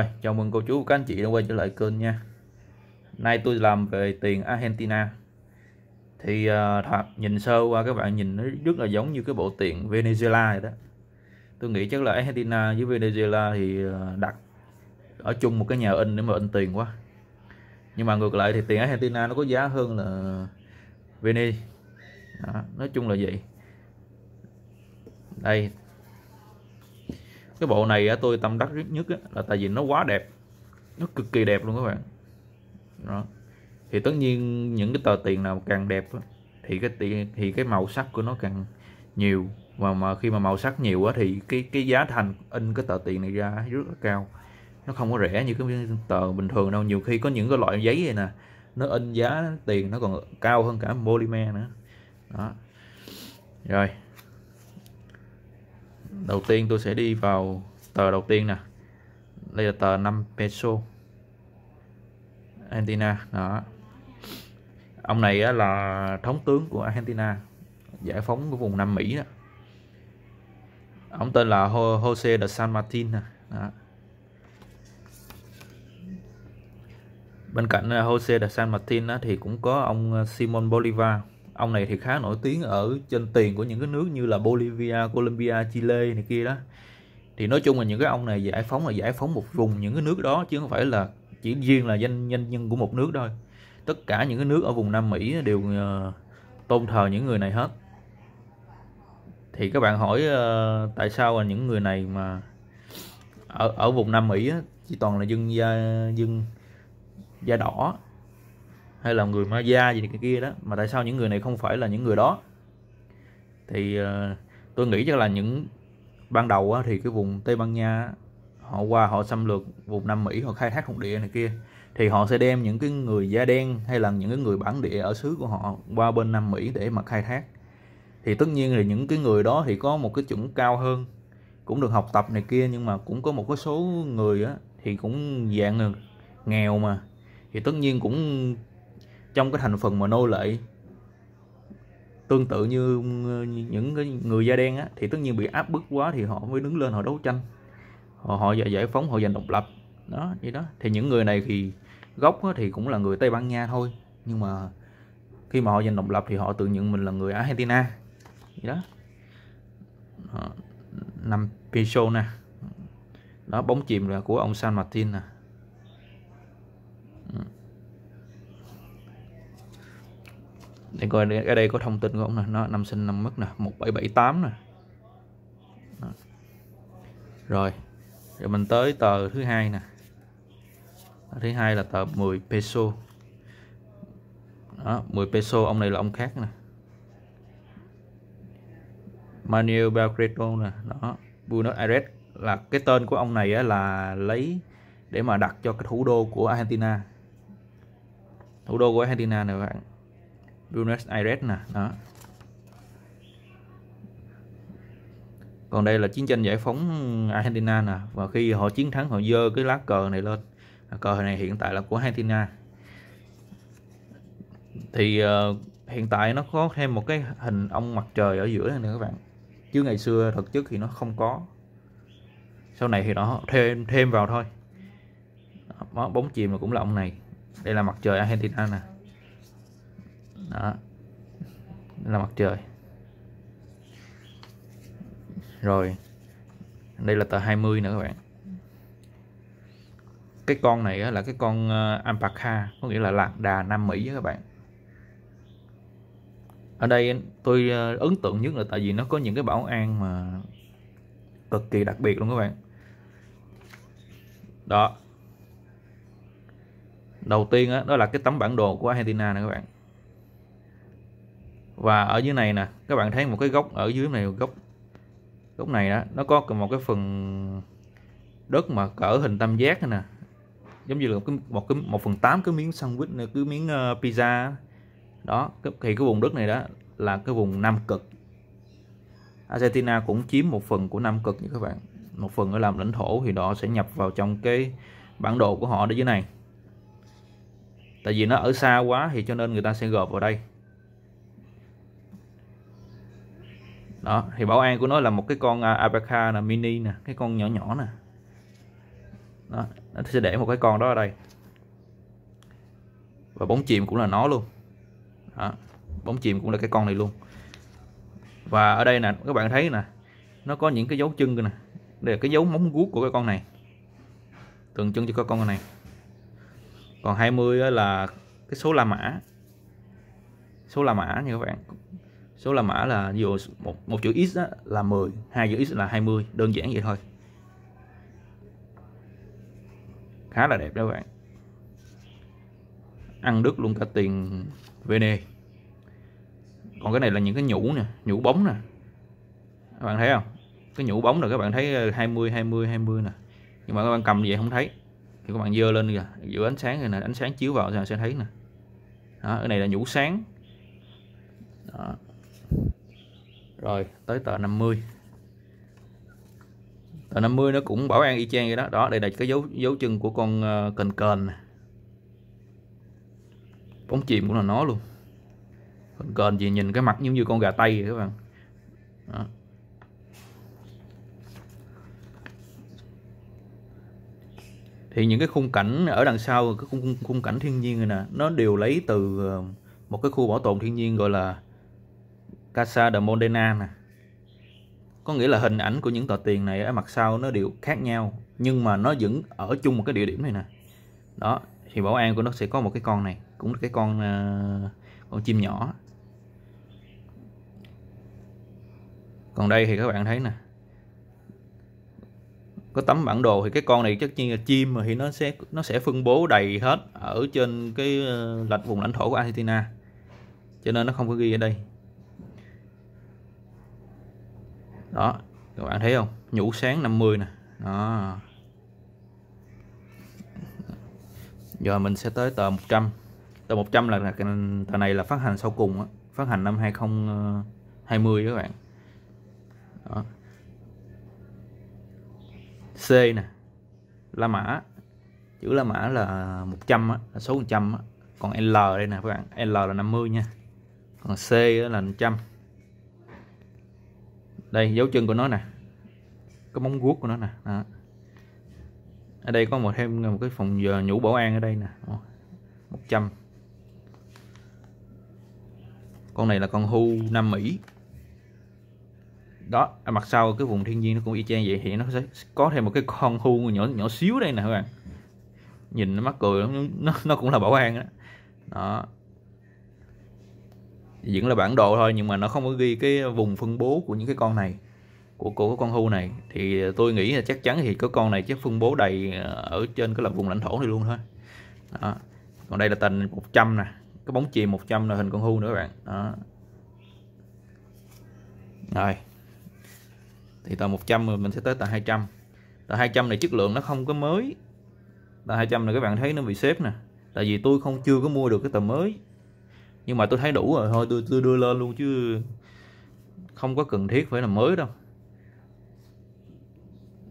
Rồi, chào mừng cô chú các anh chị đã quay trở lại kênh nha Nay tôi làm về tiền Argentina Thì uh, thật, nhìn sơ qua các bạn nhìn nó rất là giống như cái bộ tiền Venezuela vậy đó Tôi nghĩ chắc là Argentina với Venezuela thì ờ, đặt ở chung một cái nhà in để mà in tiền quá Nhưng mà ngược lại thì tiền Argentina nó có giá hơn là Vene đó, Nói chung là vậy Đây, cái bộ này tôi tâm đắc nhất là tại vì nó quá đẹp nó cực kỳ đẹp luôn các bạn đó thì tất nhiên những cái tờ tiền nào càng đẹp thì cái tiền thì cái màu sắc của nó càng nhiều và mà khi mà màu sắc nhiều thì cái cái giá thành in cái tờ tiền này ra rất là cao nó không có rẻ như cái tờ bình thường đâu nhiều khi có những cái loại giấy này nè nó in giá tiền nó còn cao hơn cả polymer nữa đó rồi đầu tiên tôi sẽ đi vào tờ đầu tiên nè đây là tờ 5 peso Argentina đó ông này á, là thống tướng của Argentina giải phóng của vùng Nam Mỹ đó ông tên là Jose de San Martin nè đó. bên cạnh ờ, Jose de San Martin đó, thì cũng có ông ờ, Simon Bolivar ông này thì khá nổi tiếng ở trên tiền của những cái nước như là Bolivia, Colombia, Chile này kia đó thì nói chung là những cái ông này giải phóng là giải phóng một vùng những cái nước đó chứ không phải là chỉ riêng là danh danh nhân của một nước thôi tất cả những cái nước ở vùng Nam Mỹ đều uh, tôn thờ những người này hết thì các bạn hỏi uh, tại sao là những người này mà ở ở vùng Nam Mỹ á, chỉ toàn là dân da dân da đỏ hay là người Maya gì cái kia đó mà tại sao những người này không phải là những người đó thì ờ, tôi nghĩ chắc là những ban đầu thì cái vùng Tây Ban Nha họ qua họ xâm lược vùng Nam Mỹ họ khai thác thuộc địa này kia thì họ sẽ đem những cái người da đen hay là những cái người bản địa ở xứ của họ qua bên Nam Mỹ để mà khai thác thì tất nhiên là những cái người đó thì có một cái chuẩn cao hơn cũng được học tập này kia nhưng mà cũng có một cái số người á thì cũng dạng nghèo mà thì tất nhiên cũng trong cái thành phần mà nô lệ tương tự như những cái người da đen á, thì tất nhiên bị áp bức quá thì họ mới đứng lên họ đấu tranh họ họ giải phóng họ giành độc lập đó như đó thì những người này thì gốc á, thì cũng là người Tây Ban Nha thôi nhưng mà khi mà họ giành độc lập thì họ tự nhận mình là người Argentina vậy đó năm peso nè đó bóng chìm là của ông San Martin nè để coi ở đây có thông tin của ông nè nó năm sinh năm mất nè 1778 nè rồi rồi mình tới tờ thứ hai nè thứ hai là tờ 10 peso đó, 10 peso ông này là ông khác nè Manuel Belgrado nè đó Buenos Aires là cái tên của ông này á, là lấy để mà đặt cho cái thủ đô của Argentina thủ đô của Argentina nè các bạn Buenos Aires nè đó còn đây là chiến tranh giải phóng Argentina nè và khi họ chiến thắng họ dơ cái lá cờ này lên cờ này hiện tại là của Argentina thì uh, hiện tại nó có thêm một cái hình ông mặt trời ở giữa này nè các bạn chứ ngày xưa thực chất thì nó không có sau này thì nó thêm thêm vào thôi đó, bóng chìm là cũng là ông này đây là mặt trời Argentina nè đó là mặt trời rồi đây là tờ 20 nữa các bạn cái con này là cái con ờ, alpaca có nghĩa là lạc đà Nam Mỹ các bạn ở đây tôi ờ, ấn tượng nhất là tại vì nó có những cái bảo an mà cực kỳ đặc biệt luôn các bạn đó đầu tiên đó, đó là cái tấm bản đồ của Argentina này các bạn và ở dưới này nè các bạn thấy một cái góc ở dưới này góc góc này đó nó có một cái phần đất mà cỡ hình tam giác này nè giống như là một cái một, cái, một phần tám cái miếng sandwich này, cái miếng uh, pizza đó thì cái vùng đất này đó là cái vùng nam cực Argentina cũng chiếm một phần của nam cực như các bạn một phần ở làm lãnh thổ thì đó sẽ nhập vào trong cái bản đồ của họ ở dưới này tại vì nó ở xa quá thì cho nên người ta sẽ gộp vào đây đó thì bảo an của nó là một cái con à, abaca là mini nè cái con nhỏ nhỏ nè đó nó sẽ để một cái con đó ở đây và bóng chìm cũng là nó luôn đó. bóng chìm cũng là cái con này luôn và ở đây nè các bạn thấy nè nó có những cái dấu chân nè đây là cái dấu móng guốc của cái con này tượng trưng cho cái con này còn 20 là cái số la mã số la mã như các bạn số la mã là ví dụ một, một chữ x đó là 10 hai chữ x là 20 đơn giản vậy thôi khá là đẹp đó các bạn ăn đứt luôn cả tiền Vene còn cái này là những cái nhũ nè nhũ bóng nè các bạn thấy không cái nhũ bóng là các bạn thấy 20 20 20 nè nhưng mà các bạn cầm vậy không thấy thì các bạn dơ lên kìa giữa ánh sáng này ánh sáng chiếu vào thì sẽ thấy nè đó, cái này là nhũ sáng đó rồi tới tờ 50 tờ 50 nó cũng bảo an y chang vậy đó đó đây là cái dấu dấu chân của con cần cần này. bóng chìm cũng là nó luôn cần cần gì nhìn cái mặt giống như con gà tây vậy các bạn đó. thì những cái khung cảnh ở đằng sau cái khung, khung cảnh thiên nhiên này nè nó đều lấy từ ờ, một cái khu bảo tồn thiên nhiên gọi là Casa de Modena nè có nghĩa là hình ảnh của những tờ tiền này ở mặt sau nó đều khác nhau nhưng mà nó vẫn ở chung một cái địa điểm này nè đó thì bảo an của nó sẽ có một cái con này cũng là cái con uh, con chim nhỏ còn đây thì các bạn thấy nè có tấm bản đồ thì cái con này chắc như là chim mà thì nó sẽ nó sẽ phân bố đầy hết ở trên cái ờ, lạch vùng lãnh thổ của Argentina cho nên nó không có ghi ở đây đó các bạn thấy không nhũ sáng 50 nè đó giờ mình sẽ tới tờ 100 tờ 100 là, là tờ này là phát hành sau cùng đó. phát hành năm 2020 các bạn đó. C nè La Mã chữ La Mã là 100 á, là số 100 á. còn L đây nè các bạn L là 50 nha còn C là 100 đây dấu chân của nó nè có móng guốc của nó nè đó. ở đây có một thêm một cái phòng giờ nhũ bảo an ở đây nè 100 con này là con hưu Nam Mỹ đó ở à, mặt sau cái vùng thiên nhiên nó cũng y chang vậy thì nó sẽ có thêm một cái con hưu nhỏ nhỏ xíu đây nè các bạn nhìn nó mắc cười lắm nó, nó cũng là bảo an đó, đó vẫn là bản đồ thôi nhưng mà nó không có ghi cái vùng phân bố của những cái con này của của cái con hưu này thì tôi nghĩ là chắc chắn thì có con này chắc phân bố đầy ờ, ở trên cái là vùng lãnh thổ này luôn thôi đó. còn đây là tành 100 nè cái bóng chìm 100 là hình con hưu nữa các bạn đó rồi thì tờ 100 mình sẽ tới tờ 200 tờ 200 này chất lượng nó không có mới tờ 200 này các bạn thấy nó bị xếp nè tại vì tôi không chưa có mua được cái tờ mới nhưng mà tôi thấy đủ rồi thôi tôi tôi đưa lên luôn chứ không có cần thiết phải làm mới đâu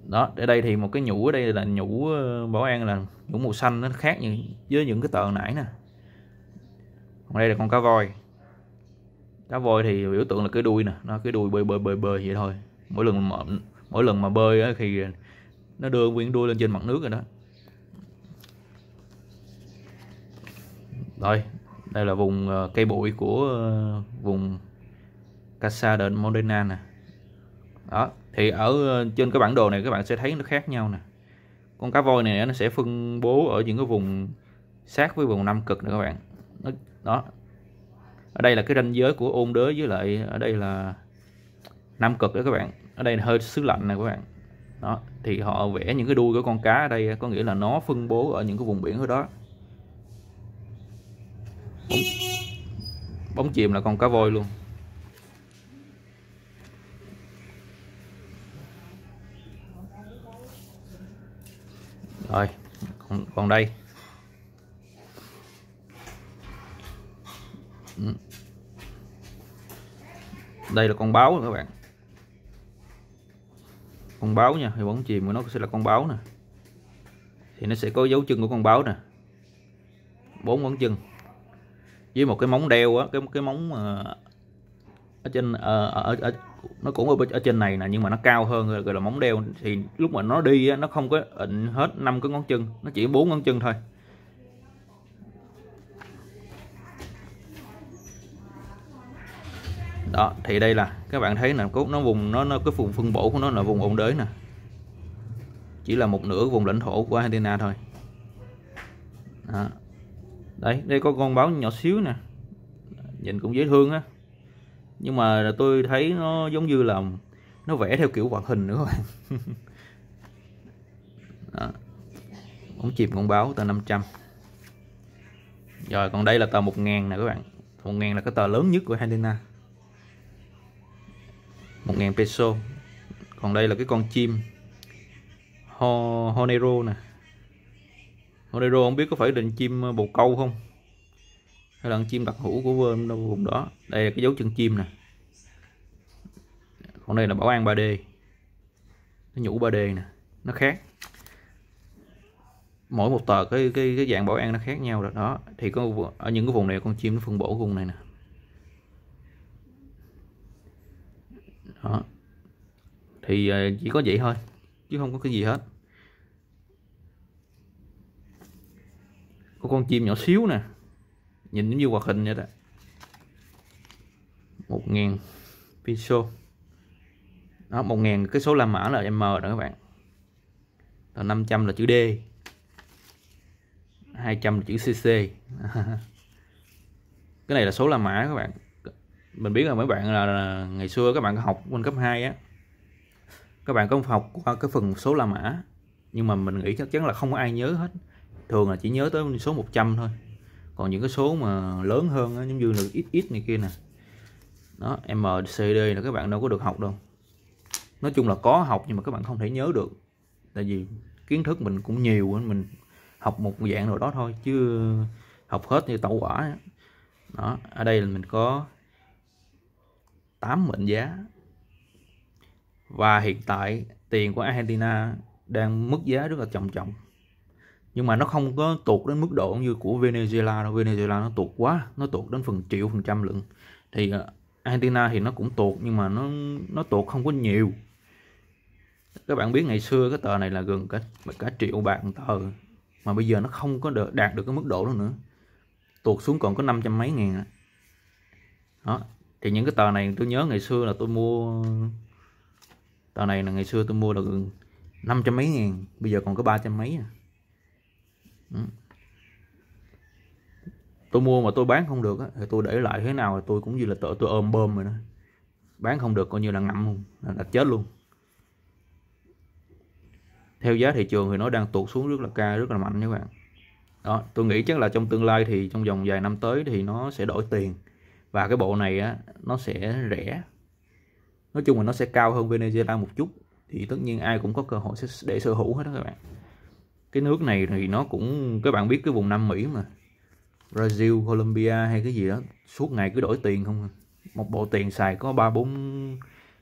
đó ở đây thì một cái nhũ ở đây là nhũ ờ, bảo an là nhũ màu xanh nó khác như với những cái tờ nãy nè còn đây là con cá voi cá voi thì biểu tượng là cái đuôi nè nó cái đuôi bơi bơi bơi bơi vậy thôi mỗi lần mà, mỗi lần mà bơi á, thì nó đưa nguyên đuôi lên trên mặt nước rồi đó rồi đây là vùng ờ, cây bụi của ờ, vùng Casa de Modena nè đó thì ở ờ, trên cái bản đồ này các bạn sẽ thấy nó khác nhau nè con cá voi này nó sẽ phân bố ở những cái vùng sát với vùng nam cực nè các bạn đó ở đây là cái ranh giới của ôn đới với lại ở đây là nam cực đó các bạn ở đây là hơi xứ lạnh nè các bạn đó thì họ vẽ những cái đuôi của con cá ở đây có nghĩa là nó phân bố ở những cái vùng biển ở đó bóng, bóng chìm là con cá voi luôn rồi còn, còn đây ừ. đây là con báo các bạn con báo nha thì bóng chìm của nó sẽ là con báo nè thì nó sẽ có dấu chân của con báo nè bốn ngón chân với một cái móng đeo á cái cái móng ờ, ở trên ở, ờ, ở, ở nó cũng ở, ở trên này nè nhưng mà nó cao hơn rồi, gọi là móng đeo thì lúc mà nó đi á, nó không có ịn hết năm cái ngón chân nó chỉ bốn ngón chân thôi đó thì đây là các bạn thấy nè cốt nó vùng nó, nó cái vùng phân bổ của nó là vùng ôn đới nè chỉ là một nửa vùng lãnh thổ của Argentina thôi đó đây đây có con báo nhỏ xíu nè nhìn cũng dễ thương á nhưng mà tôi thấy nó giống như là nó vẽ theo kiểu hoạt hình nữa các bạn đó. ống chìm con báo tờ 500 rồi còn đây là tờ 1000 nè các bạn 1000 là cái tờ lớn nhất của Helena 1000 peso còn đây là cái con chim Ho Honero nè Modero không biết có phải định chim ờ, bồ câu không hay là chim đặc hữu của vườn đâu vùng đó đây là cái dấu chân chim nè còn đây là bảo an 3D nó nhũ 3D nè nó khác mỗi một tờ cái cái cái dạng bảo an nó khác nhau rồi đó thì có ở những cái vùng này con chim nó phân bổ vùng này nè đó. thì ờ, chỉ có vậy thôi chứ không có cái gì hết có con chim nhỏ xíu nè nhìn giống như hoạt hình vậy đó một ngàn peso đó một ngàn cái số la mã là m đó các bạn còn 500 là chữ d 200 là chữ cc cái này là số la mã các bạn mình biết là mấy bạn là, là ngày xưa các bạn học bên cấp 2 á các bạn có học qua cái phần số la mã nhưng mà mình nghĩ chắc chắn là không có ai nhớ hết thường là chỉ nhớ tới số 100 thôi còn những cái số mà lớn hơn giống như là ít ít này kia nè đó MCD là các bạn đâu có được học đâu nói chung là có học nhưng mà các bạn không thể nhớ được tại vì kiến thức mình cũng nhiều mình học một dạng nào đó thôi chứ học hết như tẩu quả đó ở đây là mình có 8 mệnh giá và hiện tại tiền của Argentina đang mất giá rất là trọng trọng nhưng mà nó không có tụt đến mức độ như của Venezuela đâu Venezuela nó tụt quá nó tụt đến phần triệu phần trăm lượng thì ờ, Argentina thì nó cũng tụt nhưng mà nó nó tụt không có nhiều các bạn biết ngày xưa cái tờ này là gần cả cả triệu bạc tờ mà bây giờ nó không có được, đạt được cái mức độ đó nữa tụt xuống còn có 500 mấy ngàn đó. đó thì những cái tờ này tôi nhớ ngày xưa là tôi mua tờ này là ngày xưa tôi mua được năm trăm mấy ngàn bây giờ còn có ba trăm mấy à tôi mua mà tôi bán không được thì tôi để lại thế nào thì tôi cũng như là tự tôi ôm bơm rồi đó bán không được coi như là ngậm luôn là, là chết luôn theo giá thị trường thì nó đang tụt xuống rất là cao rất là mạnh các bạn đó tôi nghĩ chắc là trong tương lai thì trong vòng vài năm tới thì nó sẽ đổi tiền và cái bộ này á, nó sẽ rẻ nói chung là nó sẽ cao hơn Venezuela một chút thì tất nhiên ai cũng có cơ hội để sở hữu hết đó các bạn cái nước này thì nó cũng các bạn biết cái vùng Nam Mỹ mà Brazil, Colombia hay cái gì đó suốt ngày cứ đổi tiền không à. một bộ tiền xài có ba bốn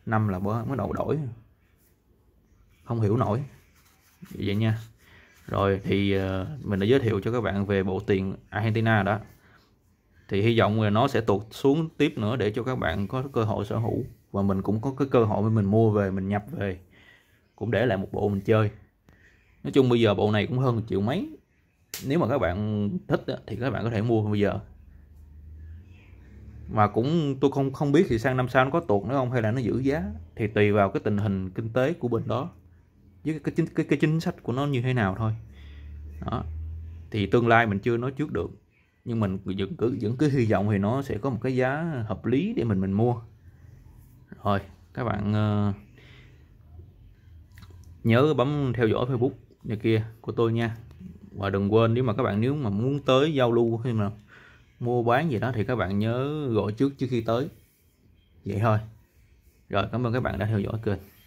năm là mới đầu đổi không hiểu nổi vậy nha rồi thì ờ, mình đã giới thiệu cho các bạn về bộ tiền Argentina đó thì hy vọng là nó sẽ tụt xuống tiếp nữa để cho các bạn có cơ hội sở hữu và mình cũng có cái cơ hội mình mua về mình nhập về cũng để lại một bộ mình chơi nói chung bây giờ bộ này cũng hơn triệu mấy nếu mà các bạn thích thì các bạn có thể mua bây giờ mà cũng tôi không không biết thì sang năm sau nó có tuột nữa không hay là nó giữ giá thì tùy vào cái tình hình kinh tế của bên đó với cái chính cái, cái chính sách của nó như thế nào thôi đó thì tương lai mình chưa nói trước được nhưng mình vẫn cứ vẫn cứ hy vọng thì nó sẽ có một cái giá hợp lý để mình mình mua rồi các bạn uh, nhớ bấm theo dõi Facebook này kia của tôi nha và đừng quên nếu mà các bạn nếu mà muốn tới giao lưu hay mà mua bán gì đó thì các bạn nhớ gọi trước trước khi tới vậy thôi rồi cảm ơn các bạn đã theo dõi kênh